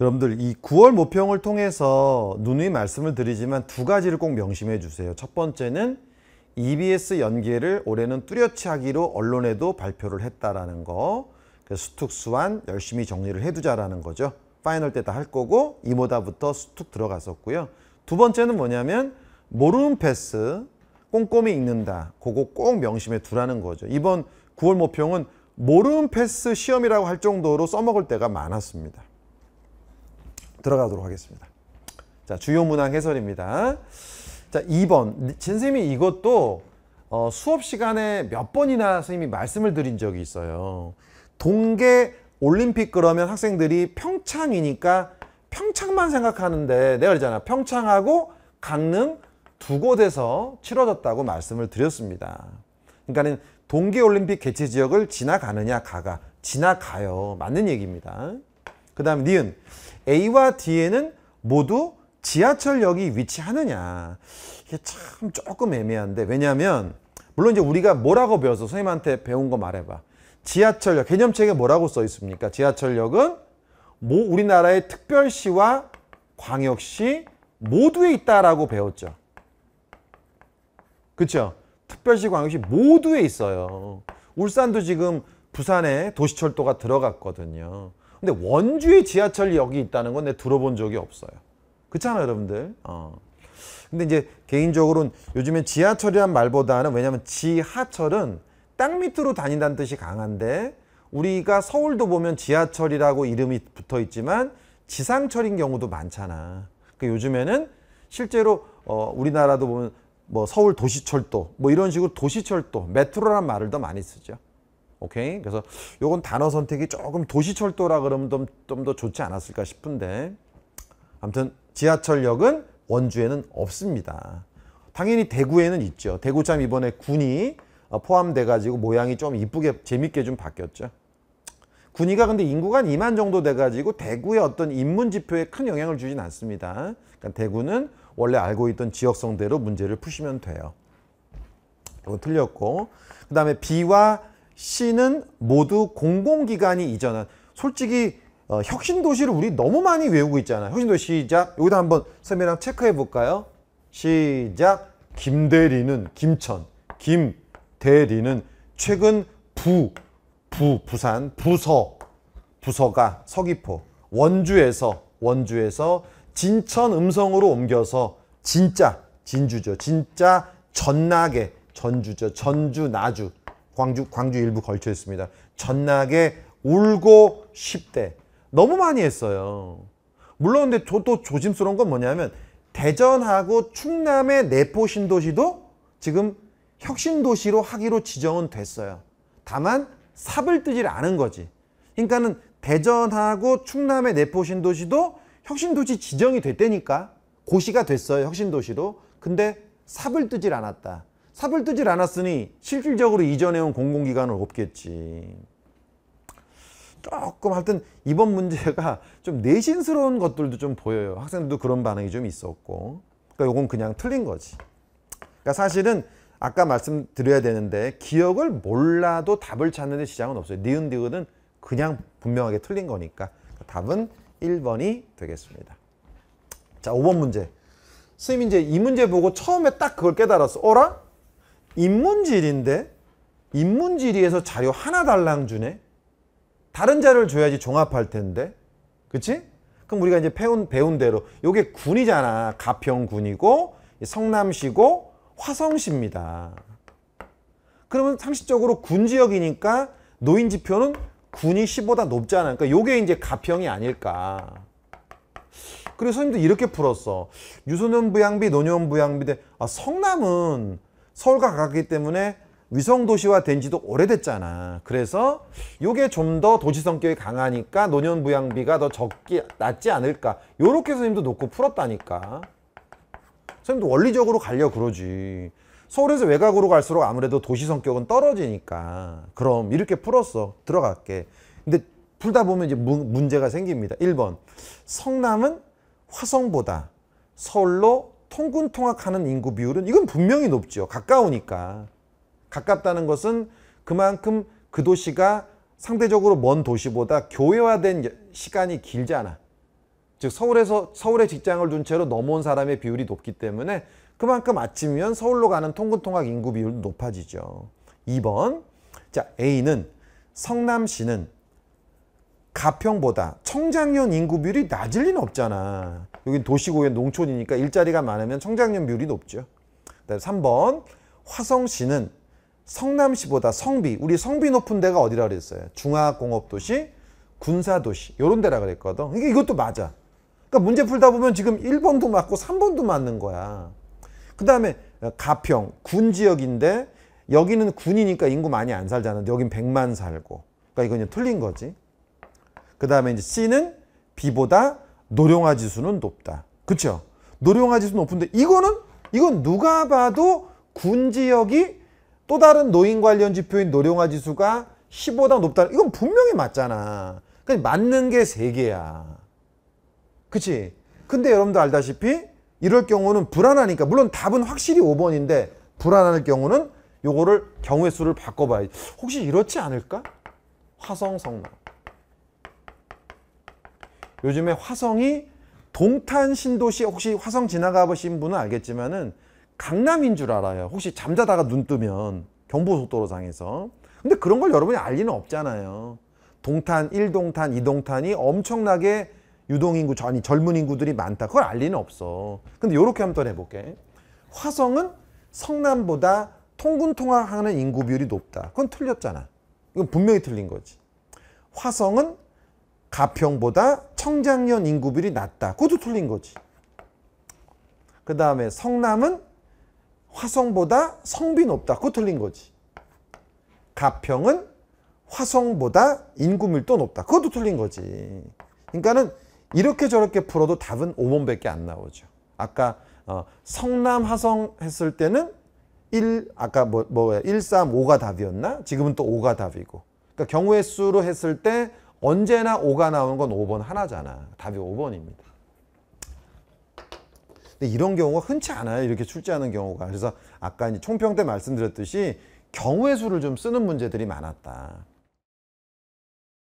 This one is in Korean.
여러분들 이 9월 모평을 통해서 누누이 말씀을 드리지만 두 가지를 꼭 명심해 주세요. 첫 번째는 EBS 연계를 올해는 뚜렷이 하기로 언론에도 발표를 했다라는 거. 그래서 수특수한 열심히 정리를 해두자라는 거죠. 파이널 때 다 할 거고 이모다부터 수특 들어갔었고요. 두 번째는 뭐냐면 모르는 패스 꼼꼼히 읽는다. 그거 꼭 명심해 두라는 거죠. 이번 9월 모평은 모르는 패스 시험이라고 할 정도로 써먹을 때가 많았습니다. 들어가도록 하겠습니다. 자, 주요 문항 해설입니다. 자, 2번. 선생님이 이것도 어, 수업 시간에 몇 번이나 선생님이 말씀을 드린 적이 있어요. 동계 올림픽 그러면 학생들이 평창이니까 평창만 생각하는데 내가 그러잖아. 평창하고 강릉 두 곳에서 치러졌다고 말씀을 드렸습니다. 그러니까는 동계 올림픽 개최 지역을 지나가느냐 가가 지나가요. 맞는 얘기입니다. 그다음 니은 A와 D에는 모두 지하철역이 위치하느냐 이게 참 조금 애매한데 왜냐하면 물론 이제 우리가 뭐라고 배웠어 선생님한테 배운 거 말해봐 지하철역 개념책에 뭐라고 써 있습니까 지하철역은 뭐 우리나라의 특별시와 광역시 모두에 있다라고 배웠죠 그렇죠 특별시 광역시 모두에 있어요 울산도 지금 부산에 도시철도가 들어갔거든요 근데 원주에 지하철역이 있다는 건 내가 들어본 적이 없어요. 그렇잖아요, 여러분들. 어. 근데 이제 개인적으로는 요즘에 지하철이란 말보다는 왜냐면 지하철은 땅 밑으로 다닌다는 뜻이 강한데 우리가 서울도 보면 지하철이라고 이름이 붙어 있지만 지상철인 경우도 많잖아. 그 요즘에는 실제로 어, 우리나라도 보면 뭐 서울 도시철도 뭐 이런 식으로 도시철도 메트로란 말을 더 많이 쓰죠. 오케이. 그래서 요건 단어 선택이 조금 도시철도라 그러면 좀 더 좋지 않았을까 싶은데. 아무튼 지하철역은 원주에는 없습니다. 당연히 대구에는 있죠. 대구참 이번에 군이 어, 포함돼 가지고 모양이 좀 이쁘게 재밌게 좀 바뀌었죠. 군위가 근데 인구가 2만 정도 돼가지고 대구의 어떤 인문 지표에 큰 영향을 주진 않습니다. 그러니까 대구는 원래 알고 있던 지역성대로 문제를 푸시면 돼요. 이거 틀렸고 그 다음에 B와 C는 모두 공공기관이 이전한 솔직히 어, 혁신도시를 우리 너무 많이 외우고 있잖아 혁신도시 시작. 여기다 한번 선배랑 체크해 볼까요? 시작. 김대리는 김천. 김대리는 최근 부, 부, 부산, 부서, 부서가 서귀포, 원주에서, 원주에서 진천 음성으로 옮겨서 진짜, 진주죠. 진짜 전나게, 전주죠. 전주, 나주. 광주 광주 일부 걸쳐 있습니다. 전락에 울고 1대 너무 많이 했어요. 물론 근데 저또 조심스러운 건 뭐냐면 대전하고 충남의 내포 신도시도 지금 혁신 도시로 하기로 지정은 됐어요. 다만 삽을 뜨질 않은 거지. 그러니까는 대전하고 충남의 내포 신도시도 혁신 도시 지정이 됐다니까 고시가 됐어요 혁신 도시로. 근데 삽을 뜨질 않았다. 삽을 뜨질 않았으니 실질적으로 이전에온 공공기관은 없겠지. 조금 하여튼 이번 문제가 좀 내신스러운 것들도 좀 보여요. 학생들도 그런 반응이 좀 있었고. 그러니까 이건 그냥 틀린 거지. 그러니까 사실은 아까 말씀드려야 되는데 기억을 몰라도 답을 찾는 데 지장은 없어요. 니은디귿은 그냥 분명하게 틀린 거니까 그러니까 답은 1번이 되겠습니다. 자 5번 문제. 선생님 이제 이 문제 보고 처음에 딱 그걸 깨달았어. 어라? 인문질인데 인문질의에서 자료 하나 달랑 주네. 다른 자료를 줘야지 종합할 텐데. 그치? 그럼 우리가 이제 배운, 배운 대로 요게 군이잖아. 가평군이고 성남시고 화성시입니다. 그러면 상식적으로 군 지역이니까 노인 지표는 군이 10보다 높잖아. 그러니까 요게 이제 가평이 아닐까. 그리고 선생님도 이렇게 풀었어. 유소년 부양비, 노년 부양비대. 아, 성남은 서울과 가깝기 때문에 위성도시화 된 지도 오래됐잖아. 그래서 이게 좀 더 도시 성격이 강하니까 노년부양비가 더 적게 낫지 않을까. 요렇게 선생님도 놓고 풀었다니까. 선생님도 원리적으로 갈려 그러지. 서울에서 외곽으로 갈수록 아무래도 도시 성격은 떨어지니까. 그럼 이렇게 풀었어. 들어갈게. 근데 풀다 보면 이제 문제가 생깁니다. 1번 성남은 화성보다 서울로 통근 통학하는 인구 비율은 이건 분명히 높죠. 가까우니까. 가깝다는 것은 그만큼 그 도시가 상대적으로 먼 도시보다 교회화된 시간이 길잖아. 즉 서울에서 서울에 직장을 둔 채로 넘어온 사람의 비율이 높기 때문에 그만큼 아침이면 서울로 가는 통근 통학 인구 비율도 높아지죠. 2번. 자, A는 성남시는 가평보다 청장년 인구 비율이 낮을 리는 없잖아. 여긴 도시고 의 농촌이니까 일자리가 많으면 청장년 비율이 높죠. 그다음 3번 화성시는 성남시보다 성비, 우리 성비 높은 데가 어디라 그랬어요? 중화공업도시, 군사도시 요런 데라 그랬거든. 이게 이것도 맞아. 그러니까 문제 풀다 보면 지금 1번도 맞고 3번도 맞는 거야. 그 다음에 가평, 군 지역인데 여기는 군이니까 인구 많이 안 살잖아. 여긴 100만 살고. 그러니까 이건 틀린 거지. 그 다음에 이제 C는 B보다 노령화 지수는 높다. 그렇죠? 노령화 지수 높은데 이거는 이건 누가 봐도 군 지역이 또 다른 노인 관련 지표인 노령화 지수가 10보다 높다. 이건 분명히 맞잖아. 그냥 맞는 게 세 개야. 그치? 근데 여러분도 알다시피 이럴 경우는 불안하니까 물론 답은 확실히 5번인데 불안할 경우는 요거를 경우의 수를 바꿔봐야지. 혹시 이렇지 않을까? 화성 성남. 요즘에 화성이 동탄 신도시 혹시 화성 지나가 보신 분은 알겠지만은 강남인 줄 알아요. 혹시 잠자다가 눈 뜨면 경부속도로상에서. 근데 그런 걸 여러분이 알 리는 없잖아요. 동탄, 1동탄, 2동탄이 엄청나게 유동인구, 아니 젊은 인구들이 많다. 그걸 알 리는 없어. 근데 요렇게 한번 해볼게. 화성은 성남보다 통근통화하는 인구 비율이 높다. 그건 틀렸잖아. 이건 분명히 틀린 거지. 화성은 가평보다 청장년 인구비율이 낮다. 그것도 틀린 거지. 그 다음에 성남은 화성보다 성비 높다. 그것도 틀린 거지. 가평은 화성보다 인구 밀도 높다. 그것도 틀린 거지. 그러니까는 이렇게 저렇게 풀어도 답은 5번밖에 안 나오죠. 아까 어, 성남 화성 했을 때는 1 아까 뭐뭐1 3 5가 답이었나? 지금은 또 5가 답이고. 그러니까 경우의 수로 했을 때 언제나 5가 나오는 건 5번 하나잖아. 답이 5번입니다. 근데 이런 경우가 흔치 않아요. 이렇게 출제하는 경우가. 그래서 아까 총평 때 말씀드렸듯이 경우의 수를 좀 쓰는 문제들이 많았다.